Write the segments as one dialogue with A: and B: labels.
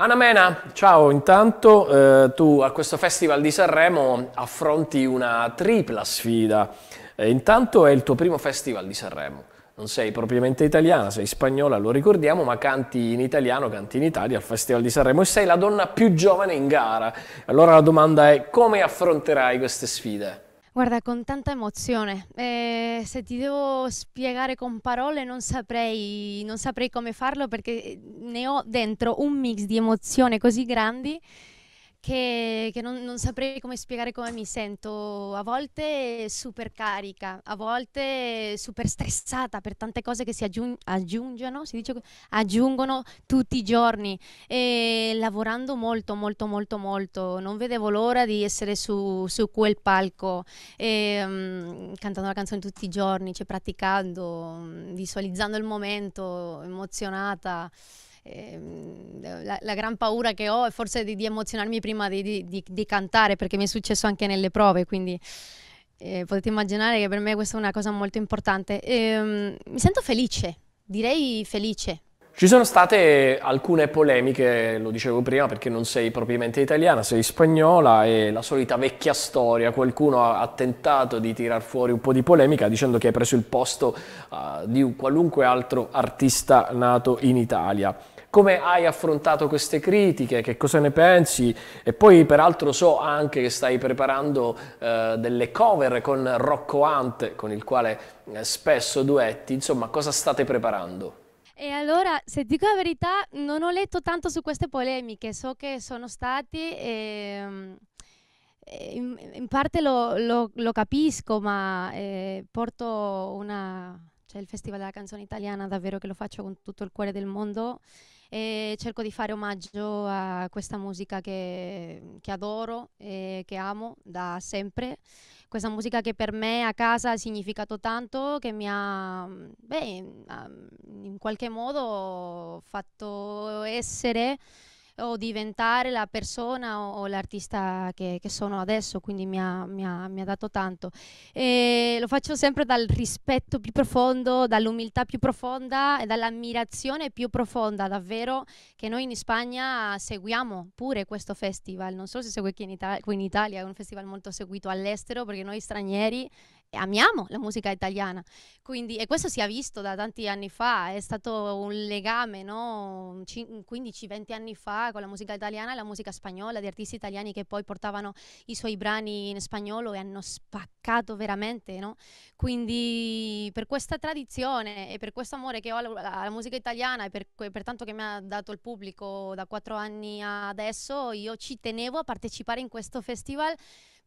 A: Anna Mena, ciao, intanto eh, tu a questo Festival di Sanremo affronti una tripla sfida. Eh, intanto è il tuo primo Festival di Sanremo, non sei propriamente italiana, sei spagnola, lo ricordiamo, ma canti in italiano, canti in Italia al Festival di Sanremo e sei la donna più giovane in gara. Allora la domanda è come affronterai queste sfide?
B: Guarda, con tanta emozione. Eh, se ti devo spiegare con parole non saprei, non saprei come farlo perché eh, ne ho dentro un mix di emozioni così grandi che, che non, non, saprei come spiegare come mi sento, a volte super carica, a volte super stressata per tante cose che si aggiung aggiungono, si dice, aggiungono tutti i giorni e lavorando molto, molto, molto, molto, non vedevo l'ora di essere su, su quel palco e, um, cantando la canzone tutti i giorni, cioè praticando, mm, visualizzando il momento, emozionata. Ehm, la, la, gran paura che ho è forse di, di emozionarmi prima di, di, di, cantare perché mi è successo anche nelle prove, quindi eh, potete immaginare che per me questa è una cosa molto importante. E, um, mi sento felice, direi felice.
A: Ci sono state alcune polemiche, lo dicevo prima, perché non sei propriamente italiana, sei spagnola e la solita vecchia storia, qualcuno ha, tentato di tirar fuori un po' di polemica dicendo che hai preso il posto uh, di qualunque altro artista nato in Italia. Come hai affrontato queste critiche? Che cosa ne pensi? E poi peraltro so anche che stai preparando eh, delle cover con Rocco Ant, con il quale eh, spesso duetti. Insomma, cosa state preparando?
B: E allora, se dico la verità, non ho letto tanto su queste polemiche, so che sono stati... Ehm, in, in, parte lo, lo, lo capisco, ma eh, porto una, cioè il Festival della Canzone Italiana, davvero che lo faccio con tutto il cuore del mondo e cerco di fare omaggio a questa musica che, che adoro e che amo da sempre. Questa musica che per me a casa ha significato tanto, che mi ha, beh, in qualche modo fatto essere o diventare la persona o, o l'artista che, che, sono adesso, quindi mi ha, mi ha, mi ha dato tanto. E lo faccio sempre dal rispetto più profondo, dall'umiltà più profonda e dall'ammirazione più profonda, davvero, che noi in Spagna seguiamo pure questo festival. Non so se segue qui in, Ita- qui in Italia, è un festival molto seguito all'estero, perché noi stranieri amiamo la musica italiana. Quindi, e questo si è visto da tanti anni fa, è stato un legame, no? 15-20 anni fa con la musica italiana e la musica spagnola, di artisti italiani che poi portavano i suoi brani in spagnolo e hanno spaccato veramente, no? Quindi per questa tradizione e per questo amore che ho alla, alla musica italiana e per, per, tanto che mi ha dato il pubblico da quattro anni adesso, io ci tenevo a partecipare in questo festival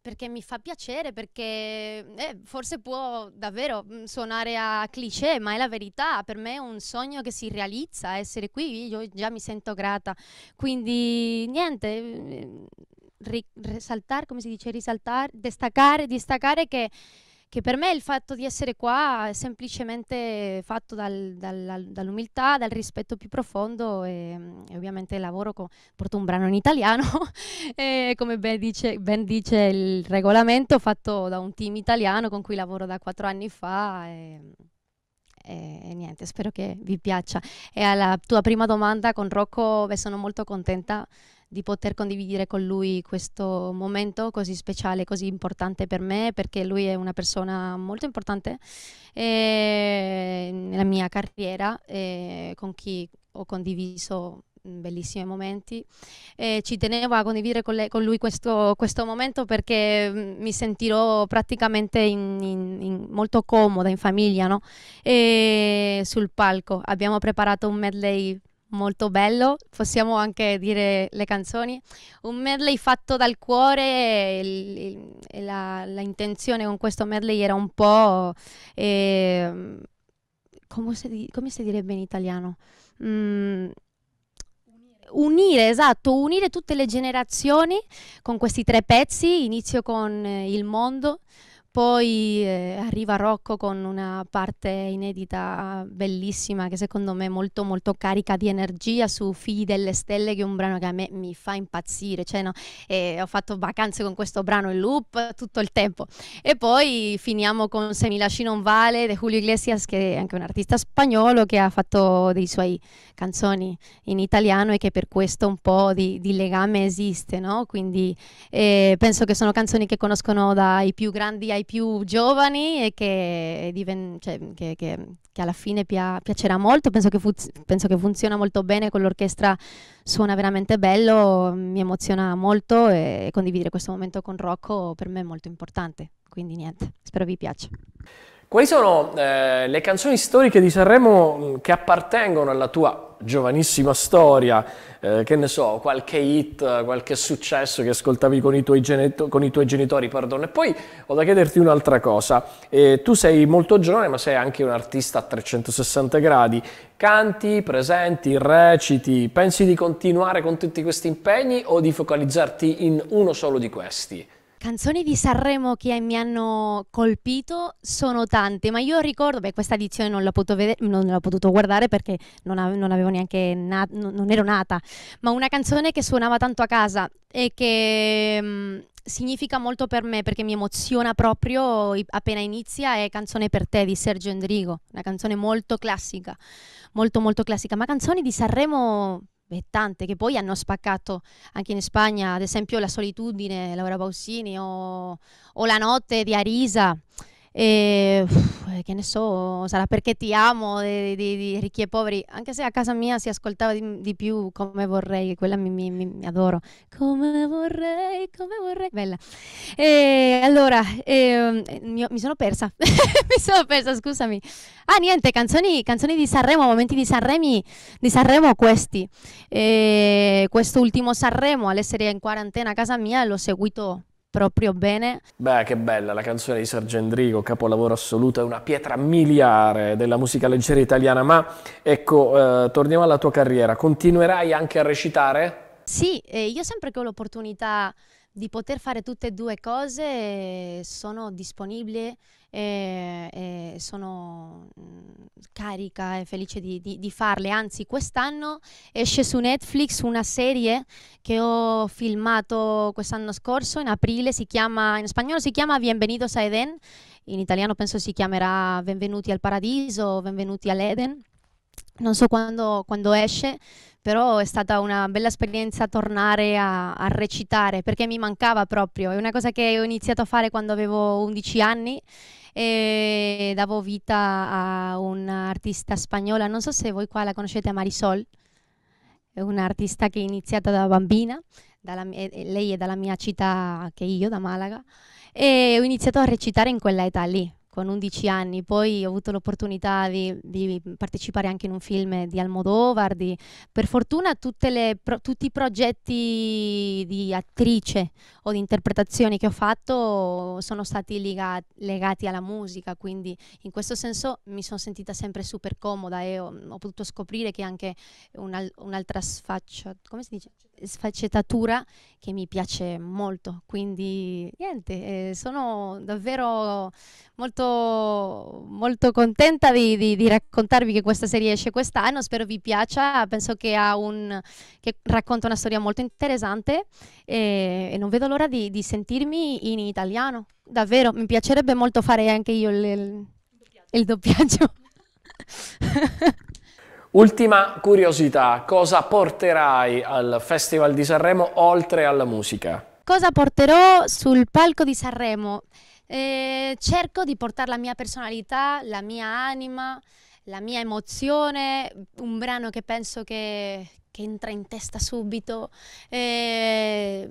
B: perché mi fa piacere, perché eh, forse può davvero mm, suonare a cliché, ma è la verità, per me è un sogno che si realizza, essere qui, io già mi sento grata, quindi niente, mm, risaltare, come si dice, risaltare, destacare, distacare che che per me il fatto di essere qua è semplicemente fatto dal, dal, dall'umiltà, dal rispetto più profondo e, e ovviamente lavoro con, porto un brano in italiano e come ben dice, ben dice, il regolamento fatto da un team italiano con cui lavoro da quattro anni fa e, e, niente, spero che vi piaccia. E alla tua prima domanda con Rocco, beh, sono molto contenta di poter condividere con lui questo momento così speciale, così importante per me, perché lui è una persona molto importante eh, nella mia carriera, eh, con chi ho condiviso bellissimi momenti eh, ci tenevo a condividere con, le, con lui questo, questo, momento perché mm, mi sentirò praticamente in, in, in molto comoda in famiglia no? sul palco abbiamo preparato un medley molto bello, possiamo anche dire le canzoni, un medley fatto dal cuore e la, la, intenzione con questo medley era un po'... Eh, come, si, come, si, direbbe in italiano? Mm, unire, esatto, unire tutte le generazioni con questi tre pezzi, inizio con eh, il mondo, poi eh, arriva Rocco con una parte inedita bellissima che secondo me è molto molto carica di energia su Figli delle Stelle che è un brano che a me mi fa impazzire, cioè, no? eh, ho fatto vacanze con questo brano in loop tutto il tempo e poi finiamo con Se mi lasci non vale di Julio Iglesias che è anche un artista spagnolo che ha fatto dei suoi canzoni in italiano e che per questo un po' di, di legame esiste, no? quindi eh, penso che sono canzoni che conoscono dai più grandi ai dai più giovani e che, diven- cioè, che, che, che alla fine pia- piacerà molto. Penso che, fu- penso che, funziona molto bene con l'orchestra, suona veramente bello, mi emoziona molto e condividere questo momento con Rocco per me è molto importante. Quindi niente, spero vi piaccia.
A: Quali sono eh, le canzoni storiche di Sanremo mm, che appartengono alla tua giovanissima storia, eh, che ne so, qualche hit, qualche successo che ascoltavi con i tuoi, genito- con i tuoi genitori, pardon. E poi ho da chiederti un'altra cosa. Eh, tu sei molto giovane, ma sei anche un artista a 360 gradi. Canti, presenti, reciti. Pensi di continuare con tutti questi impegni o di focalizzarti in uno solo di questi?
B: Canzoni di Sanremo che mi hanno colpito sono tante, ma io ricordo, beh, questa edizione non l'ho potuto, vedere, non l'ho potuto guardare perché non, ave- non avevo neanche na- non ero nata, ma una canzone che suonava tanto a casa e che mh, mm, significa molto per me perché mi emoziona proprio appena inizia è Canzone per te di Sergio Endrigo, una canzone molto classica, molto molto classica, ma canzoni di Sanremo e tante che poi hanno spaccato anche in Spagna, ad esempio La solitudine, Laura Pausini o, o La notte di Arisa. E, uff, che ne so, sarà perché ti amo di, di, di, ricchi e poveri, anche se a casa mia si ascoltava di, di più come vorrei, quella mi, mi, mi, adoro, come vorrei, come vorrei, bella. E allora, e, ehm, mi, mi, sono persa, mi sono persa, scusami. Ah niente, canzoni, canzoni di Sanremo, momenti di, Sanremi, di Sanremo questi. E, questo ultimo Sanremo, all'essere in quarantena a casa mia, l'ho seguito proprio bene.
A: Beh, che bella la canzone di Sargendrigo, capolavoro assoluto, è una pietra miliare della musica leggera italiana, ma ecco, eh, torniamo alla tua carriera, continuerai anche a recitare?
B: Sì, eh, io sempre che ho l'opportunità di poter fare tutte e due cose, sono disponibile e, eh, e sono mm, carica e felice di, di, di farle. Anzi, quest'anno esce su Netflix una serie che ho filmato quest'anno scorso, in aprile, si chiama, in spagnolo si chiama Bienvenidos a Eden, in italiano penso si chiamerà Benvenuti al Paradiso, Benvenuti all'Eden non so quando, quando, esce, però è stata una bella esperienza tornare a, a, recitare perché mi mancava proprio. È una cosa che ho iniziato a fare quando avevo 11 anni e davo vita a un'artista spagnola, non so se voi qua la conoscete, Marisol, è un'artista che è iniziata da bambina, dalla, lei è dalla mia città che io, da Malaga, e ho iniziato a recitare in quella età lì con 11 anni, poi ho avuto l'opportunità di, di partecipare anche in un film di Almodovar, di, per fortuna le, pro, tutti i progetti di attrice o di interpretazioni che ho fatto sono stati lega, legati alla musica, quindi in questo senso mi sono sentita sempre super comoda e ho, ho potuto scoprire che anche un'altra un sfaccia, come si dice? sfaccettatura che mi piace molto. Quindi niente, eh, sono davvero molto, molto contenta di, di, di, raccontarvi che questa serie esce quest'anno, spero vi piaccia, penso che, un, che racconta una storia molto interessante e, e non vedo l'ora di, di, sentirmi in italiano. Davvero, mi piacerebbe molto fare anche io il, il, il doppiaggio.
A: Ultima curiosità, cosa porterai al Festival di Sanremo oltre alla musica?
B: Cosa porterò sul palco di Sanremo? Eh, cerco di portare la mia personalità, la mia anima, la mia emozione, un brano che penso che, che entra in testa subito. Eh,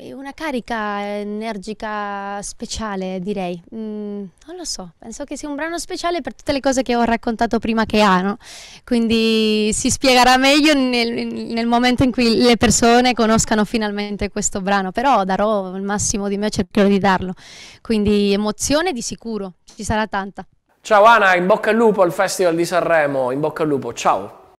B: eh, una carica energica speciale, direi. Mm, non lo so, penso che sia un brano speciale per tutte le cose che ho raccontato prima che ha, no? quindi si spiegherà meglio nel, nel, momento in cui le persone conoscano finalmente questo brano, però darò il massimo di me, cercherò di darlo, quindi emozione di sicuro, ci sarà tanta.
A: Ciao Ana, in bocca al lupo al Festival di Sanremo, in bocca al lupo, ciao!